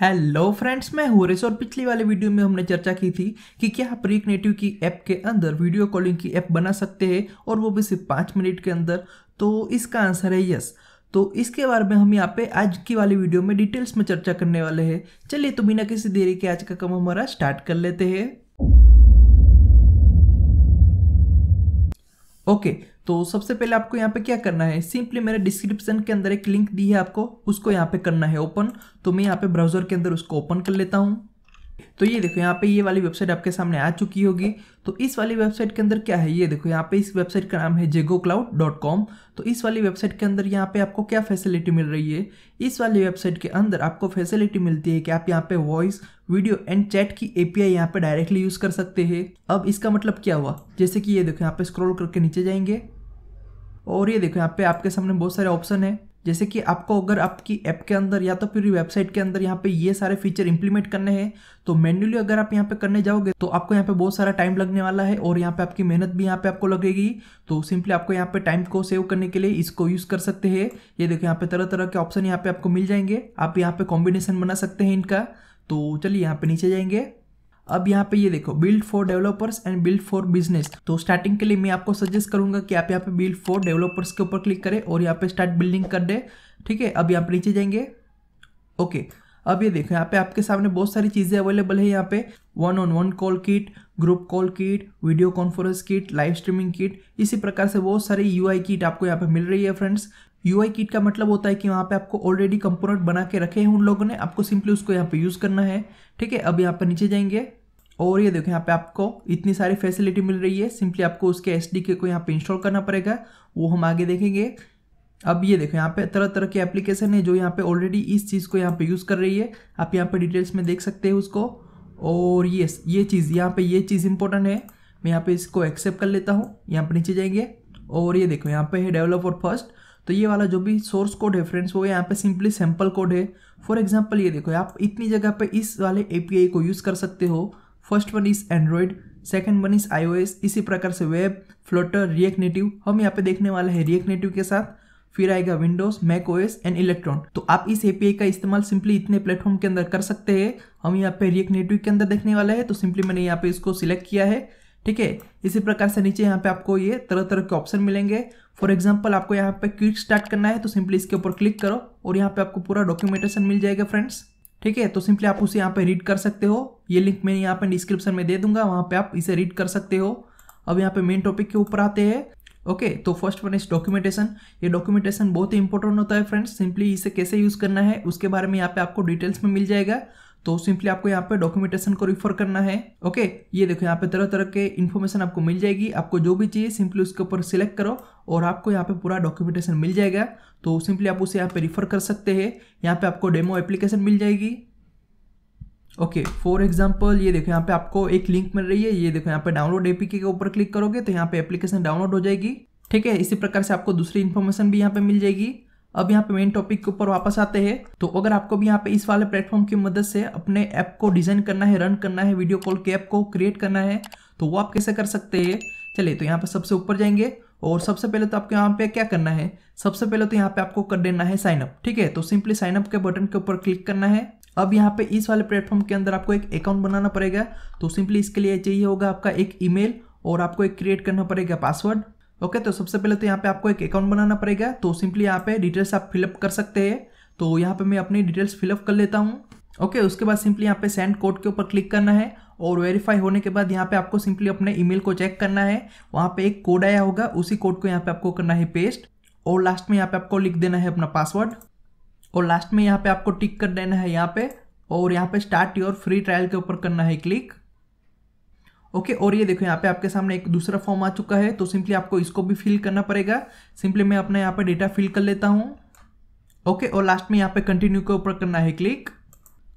hello friends मैं race और पिछली वाले वीडियो में हमने चर्चा की थी कि क्या आप रिक नेटिव की ऐप के अंदर वीडियो कॉलिंग की ऐप बना सकते हैं और वो भी सिर्फ पाँच मिनट के अंदर तो इसका आंसर है यस तो इसके बारे में हम यहाँ पे आज की वाली वीडियो में डिटेल्स में चर्चा करने वाले हैं चलिए तो बिना किसी देरी के आज का काम हमारा स्टार्ट कर लेते हैं ओके okay, तो सबसे पहले आपको यहाँ पे क्या करना है सिंपली मेरे डिस्क्रिप्शन के अंदर एक लिंक दी है आपको उसको यहाँ पे करना है ओपन तो मैं यहाँ पे ब्राउजर के अंदर उसको ओपन कर लेता हूँ तो ये देखो यहाँ पे ये वाली वेबसाइट आपके सामने आ चुकी होगी तो इस वाली वेबसाइट के अंदर क्या है ये देखो यहाँ पे इस वेबसाइट का नाम है जेगो क्लाउड डॉट कॉम तो इस वाली वेबसाइट के अंदर यहाँ पे आपको क्या फैसिलिटी मिल रही है इस वाली वेबसाइट के अंदर आपको फैसिलिटी मिलती है कि आप यहाँ पे वॉइस वीडियो एंड चैट की एपीआई यहाँ पे डायरेक्टली यूज कर सकते हैं अब इसका मतलब क्या हुआ जैसे कि ये देखो यहाँ पे स्क्रॉल करके नीचे जाएंगे और ये देखो यहाँ पे आपके सामने बहुत सारे ऑप्शन है जैसे कि आपको अगर आपकी ऐप के अंदर या तो फिर वेबसाइट के अंदर यहाँ पे ये सारे फीचर इंप्लीमेंट करने हैं तो मैन्युअली अगर आप यहाँ पे करने जाओगे तो आपको यहाँ पे बहुत सारा टाइम लगने वाला है और यहाँ पे आपकी मेहनत भी यहाँ पे आपको लगेगी तो सिंपली आपको यहाँ पे टाइम को सेव करने के लिए इसको यूज़ कर सकते हैं ये देखो यहाँ पे तरह तरह के ऑप्शन यहाँ पे आपको मिल जाएंगे आप यहाँ पे कॉम्बिनेशन बना सकते हैं इनका तो चलिए यहाँ पे नीचे जाएंगे अब यहाँ पे ये देखो build for developers and build for business तो स्टार्टिंग के लिए मैं आपको सजेस्ट करूंगा कि आप यहाँ पे बिल्ड फॉर डेवलपर्स के ऊपर क्लिक करें और यहाँ पे स्टार्ट बिल्डिंग कर दे ठीक है अब यहाँ पे नीचे जाएंगे ओके अब ये देखो यहाँ पे आपके सामने बहुत सारी चीज़ें अवेलेबल है यहाँ पे one on one call kit group call kit video conference kit live streaming kit इसी प्रकार से बहुत सारी यू किट आपको यहाँ पे मिल रही है फ्रेंड्स यू किट का मतलब होता है कि वहाँ पे आपको ऑलरेडी कंपोनेंट बना के रखे हैं उन लोगों ने आपको सिंपली उसको यहाँ पे यूज़ करना है ठीक है अब यहाँ पे नीचे जाएंगे और ये देखो यहाँ पे आपको इतनी सारी फैसिलिटी मिल रही है सिंपली आपको उसके एस को यहाँ पे इंस्टॉल करना पड़ेगा वो हम आगे देखेंगे अब ये देखो यहाँ पे तरह तरह के एप्लीकेशन है जो यहाँ पे ऑलरेडी इस चीज़ को यहाँ पे यूज़ कर रही है आप यहाँ पे डिटेल्स में देख सकते हैं उसको और ये ये चीज़ यहाँ पे ये चीज़ इंपॉर्टेंट है मैं यहाँ पे इसको एक्सेप्ट कर लेता हूँ यहाँ पे नीचे जाएंगे और ये देखो यहाँ पे है डेवलप और फर्स्ट तो ये वाला जो भी सोर्स कोड है फ्रेंड्स वो यहाँ पे सिंपली सैम्पल कोड है फॉर एग्जाम्पल ये देखो आप इतनी जगह पर इस वाले ए को यूज़ कर सकते हो first one is Android second one is S इसी प्रकार से वेब फ्लोटर रिएक्ट नेटिव हम यहाँ पे देखने वाले हैं रिएक्ट नेटिव के साथ फिर आएगा Windows Mac OS and Electron तो आप इस एपीआई का इस्तेमाल सिंपली इतने प्लेटफॉर्म के अंदर कर सकते हैं हम यहाँ पे रिएक्ट नेटिव के अंदर देखने वाले हैं तो सिंपली मैंने यहाँ पे इसको सिलेक्ट किया है ठीक है इसी प्रकार से नीचे यहाँ पे आपको ये तरह तरह के ऑप्शन मिलेंगे फॉर एग्जाम्पल आपको यहाँ पे क्विक स्टार्ट करना है तो सिंपली इसके ऊपर क्लिक करो और यहाँ पे आपको पूरा डॉक्यूमेंटेशन मिल जाएगा फ्रेंड्स ठीक है तो सिंपली आप उसे यहाँ पे रीड कर सकते हो ये लिंक मैं यहाँ पे डिस्क्रिप्शन में दे दूंगा वहां पे आप इसे रीड कर सकते हो अब यहाँ पे मेन टॉपिक के ऊपर आते हैं ओके तो फर्स्ट वन इज डॉक्यूमेंटेशन ये डॉक्यूमेंटेशन बहुत ही इंपॉर्टेंट होता है फ्रेंड्स सिंपली इसे कैसे यूज़ करना है उसके बारे में यहाँ पे आपको डिटेल्स में मिल जाएगा तो सिंपली आपको यहाँ पे डॉक्यूमेंटेशन को रिफर करना है ओके ये देखो यहाँ पे तरह तरह के इन्फॉर्मेशन आपको मिल जाएगी आपको जो भी चाहिए सिंपली उसके ऊपर सिलेक्ट करो और आपको यहाँ पे पूरा डॉक्यूमेंटेशन मिल जाएगा तो सिंपली आप उसे यहाँ पे रिफर कर सकते हैं यहाँ पे आपको डेमो एप्लीकेशन मिल जाएगी ओके फॉर एग्जाम्पल ये देखो यहाँ पे आपको एक लिंक मिल रही है ये देखो यहाँ पे डाउनलोड एपी के ऊपर क्लिक करोगे तो यहाँ पे एप्लीकेशन डाउनलोड हो जाएगी ठीक है इसी प्रकार से आपको दूसरी इन्फॉर्मेशन भी यहाँ पे मिल जाएगी अब यहाँ पे मेन टॉपिक के ऊपर वापस आते हैं तो अगर आपको भी यहाँ पे इस वाले प्लेटफॉर्म की मदद से अपने ऐप को डिजाइन करना है रन करना है वीडियो कॉल के ऐप को क्रिएट करना है तो वो आप कैसे कर सकते हैं चलिए तो यहाँ पे सबसे ऊपर जाएंगे और सबसे पहले तो आपको यहाँ पे क्या करना है सबसे पहले तो यहाँ पे आपको कर देना है साइनअप ठीक है तो सिंपली साइनअप के बटन के ऊपर क्लिक करना है अब यहाँ पे इस वाले प्लेटफॉर्म के अंदर आपको एक अकाउंट बनाना पड़ेगा तो सिंपली इसके लिए चाहिए होगा आपका एक ईमेल और आपको एक क्रिएट करना पड़ेगा पासवर्ड ओके तो सबसे पहले तो यहाँ पे आपको एक अकाउंट बनाना पड़ेगा तो सिंपली यहाँ पे डिटेल्स आप फिलअप कर सकते हैं तो यहाँ पे मैं अपनी डिटेल्स फिलअप कर लेता हूँ ओके उसके बाद सिंपली यहाँ पे सेंड कोड के ऊपर क्लिक करना है और वेरीफाई होने के बाद यहाँ पे आपको सिंपली अपने ईमेल को चेक करना है वहाँ पे एक कोड आया होगा उसी कोड को यहाँ पे आपको करना है पेस्ट और लास्ट में यहाँ पे आपको लिख देना है अपना पासवर्ड और लास्ट में यहाँ पे आपको टिक कर देना है यहाँ पे और यहाँ पे स्टार्ट योर फ्री ट्रायल के ऊपर करना है क्लिक ओके और ये देखो यहाँ पे आपके सामने एक दूसरा फॉर्म आ चुका है तो सिंपली आपको इसको भी फिल करना पड़ेगा सिंपली मैं अपना यहाँ पर डेटा फिल कर लेता हूँ ओके और लास्ट में यहाँ पर कंटिन्यू के ऊपर करना है क्लिक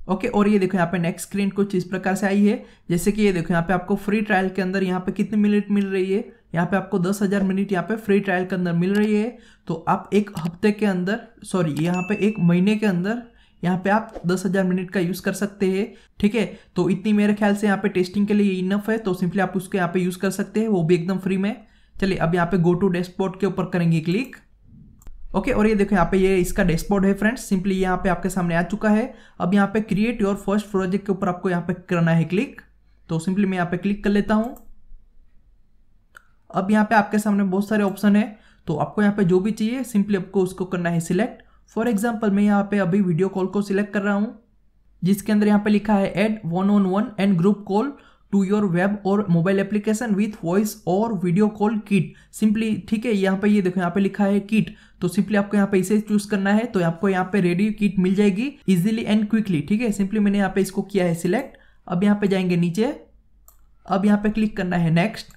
ओके okay, और ये देखो यहाँ पे नेक्स्ट स्क्रीन कुछ इस प्रकार से आई है जैसे कि ये देखो यहाँ पे आपको फ्री ट्रायल के अंदर यहाँ पे कितने मिनट मिल रही है यहाँ पे आपको दस हज़ार मिनट यहाँ पे फ्री ट्रायल के अंदर मिल रही है तो आप एक हफ्ते के अंदर सॉरी यहाँ पे एक महीने के अंदर यहाँ पे आप 10,000 मिनट का यूज़ कर सकते हैं ठीक है तो इतनी मेरे ख्याल से यहाँ पे टेस्टिंग के लिए इनफ है तो सिंपली आप उसको यहाँ पे यूज़ कर सकते हैं वो भी एकदम फ्री में चलिए अब यहाँ पे गो टू डैशबोर्ड के ऊपर करेंगे क्लिक ओके और ये देखो यहाँ पे ये इसका डैशबोर्ड है फ्रेंड्स सिंपली यहाँ पे आपके सामने आ चुका है अब यहाँ पे क्रिएट योर फर्स्ट प्रोजेक्ट के ऊपर आपको यहाँ पे करना है क्लिक तो सिंपली मैं यहाँ पे क्लिक कर लेता हूँ अब यहाँ पे आपके सामने बहुत सारे ऑप्शन है तो आपको यहाँ पे जो भी चाहिए सिंपली आपको उसको करना है सिलेक्ट फॉर एग्जाम्पल मैं यहाँ पे अभी वीडियो कॉल को सिलेक्ट कर रहा हूँ जिसके अंदर यहाँ पे लिखा है add one on one and group call to your web और मोबाइल एप्लीकेशन विथ वॉइस और वीडियो कॉल किट सिंपली ठीक है यहाँ पे ये यह देखो यहाँ पे लिखा है किट तो सिंपली आपको यहाँ पे इसे चूज करना है तो आपको यहाँ पे रेडी किट मिल जाएगी इजिली एंड क्विकली ठीक है सिंपली मैंने यहाँ पे इसको किया है सिलेक्ट अब यहाँ पे जाएंगे नीचे अब यहाँ पे क्लिक करना है नेक्स्ट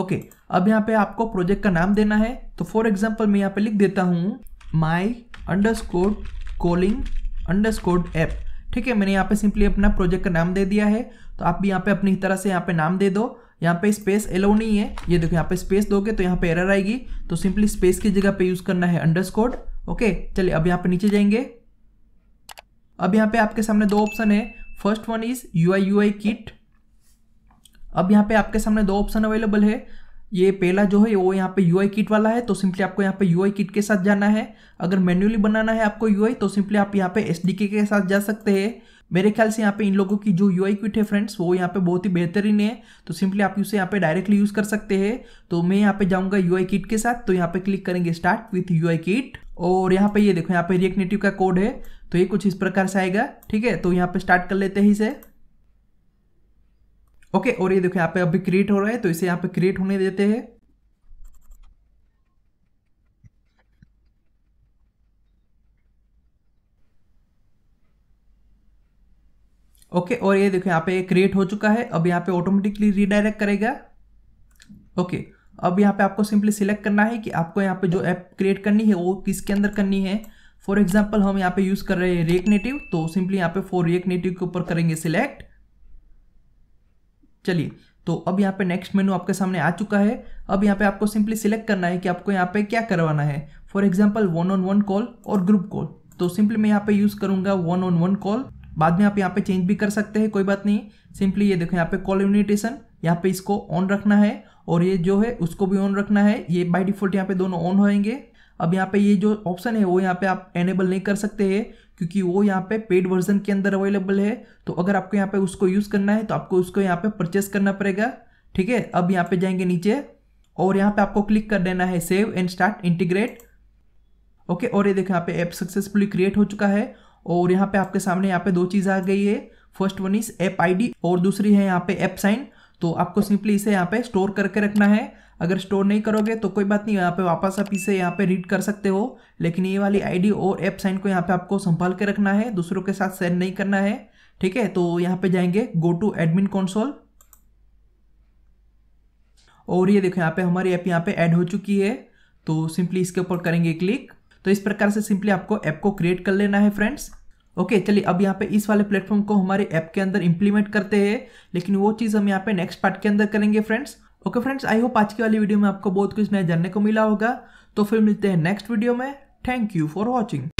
ओके अब यहाँ पे आपको प्रोजेक्ट का नाम देना है तो फॉर एग्जाम्पल मैं यहाँ पे लिख देता हूँ my underscore calling underscore app ठीक है मैंने यहाँ पे सिंपली अपना प्रोजेक्ट का नाम दे दिया है तो आप भी यहाँ पे अपनी तरह से यहाँ पे नाम दे दो यहाँ पे स्पेस एलो नहीं है ये देखो यहाँ पे स्पेस दोगे तो यहाँ पे एरर आएगी तो सिंपली स्पेस की जगह पे यूज करना है स्कोड ओके चलिए अब यहाँ पे नीचे जाएंगे अब यहाँ पे आपके सामने दो ऑप्शन है first one is UI UI यू आई किट अब यहाँ पे आपके सामने दो ऑप्शन अवेलेबल है ये पहला जो है वो यहाँ पे यू किट वाला है तो सिंपली आपको यहाँ पे यू किट के साथ जाना है अगर मैन्युअली बनाना है आपको यू तो सिंपली आप यहाँ पे एस के साथ जा सकते हैं मेरे ख्याल से यहाँ पे इन लोगों की जो यू किट है फ्रेंड्स वो यहाँ पे बहुत ही बेहतरीन है तो सिंपली आप इसे यहाँ पे डायरेक्टली यूज़ कर सकते हैं तो मैं यहाँ पे जाऊँगा यू किट के साथ तो यहाँ पे क्लिक करेंगे स्टार्ट विथ यू किट और यहाँ पे ये देखो यहाँ पे रिएक्ट नेटिव का कोड है तो ये कुछ इस प्रकार से आएगा ठीक है तो यहाँ पे स्टार्ट कर लेते हैं इसे ओके और ये देखो यहाँ पे अभी क्रिएट हो रहा है तो इसे यहाँ पे क्रिएट होने देते हैं ओके और ये देखो यहाँ पे क्रिएट हो चुका है अब यहाँ पे ऑटोमेटिकली रीडायरेक्ट करेगा ओके अब यहाँ पे आपको सिंपली सिलेक्ट करना है कि आपको यहाँ पे जो ऐप क्रिएट करनी है वो किसके अंदर करनी है फॉर एग्जाम्पल हम यहाँ पे यूज़ कर रहे हैं रिएक्ट नेटिव तो सिंपली यहाँ पे फॉर रिएक्ट नेटिव के ऊपर करेंगे सिलेक्ट चलिए तो अब यहाँ पे नेक्स्ट मेनू आपके सामने आ चुका है अब यहाँ पे आपको सिंपली सिलेक्ट करना है कि आपको यहाँ पे क्या करवाना है for example one on one call और ग्रुप कॉल तो सिंपली मैं यहाँ पे यूज़ करूंगा वन ऑन वन कॉल बाद में आप यहाँ पे चेंज भी कर सकते हैं कोई बात नहीं सिंपली ये देखो यहाँ पे कॉल इन्विटेशन यहाँ पे इसको ऑन रखना है और ये जो है उसको भी ऑन रखना है ये बाई डिफॉल्ट यहाँ पे दोनों ऑन होंगे अब यहाँ पे ये जो ऑप्शन है वो यहाँ पे आप एनेबल नहीं कर सकते हैं क्योंकि वो यहाँ पे पेड वर्जन के अंदर अवेलेबल है तो अगर आपको यहाँ पे उसको यूज़ करना है तो आपको उसको यहाँ पे परचेस करना पड़ेगा ठीक है अब यहाँ पे जाएंगे नीचे और यहाँ पे आपको क्लिक कर देना है save and start integrate okay और ये देखो यहाँ पे ऐप सक्सेसफुली क्रिएट हो चुका है और यहाँ पे आपके सामने यहाँ पे दो चीज़ आ गई है first one is API और दूसरी है यहाँ पे ऐप साइन तो आपको सिंपली इसे यहाँ पे स्टोर करके रखना है अगर स्टोर नहीं करोगे तो कोई बात नहीं यहाँ पे वापस आप इसे यहाँ पे रीड कर सकते हो लेकिन ये वाली आईडी और ऐप साइन को यहाँ पे आपको संभाल के रखना है दूसरों के साथ शेयर नहीं करना है ठीक है तो यहाँ पे जाएंगे गो टू एडमिन कॉन्सोल और ये देखो यहाँ पे हमारी ऐप यहाँ पे ऐड हो चुकी है तो सिंपली इसके ऊपर करेंगे क्लिक तो इस प्रकार से सिंपली आपको ऐप को क्रिएट कर लेना है फ्रेंड्स ओके चलिए अब यहाँ पे इस वाले प्लेटफॉर्म को हमारे ऐप के अंदर इंप्लीमेंट करते हैं लेकिन वो चीज़ हम यहाँ पे नेक्स्ट पार्ट के अंदर करेंगे friends okay friends I hope आज की वाली वीडियो में आपको बहुत कुछ नया जानने को मिला होगा तो फिर मिलते हैं नेक्स्ट वीडियो में थैंक यू फॉर वॉचिंग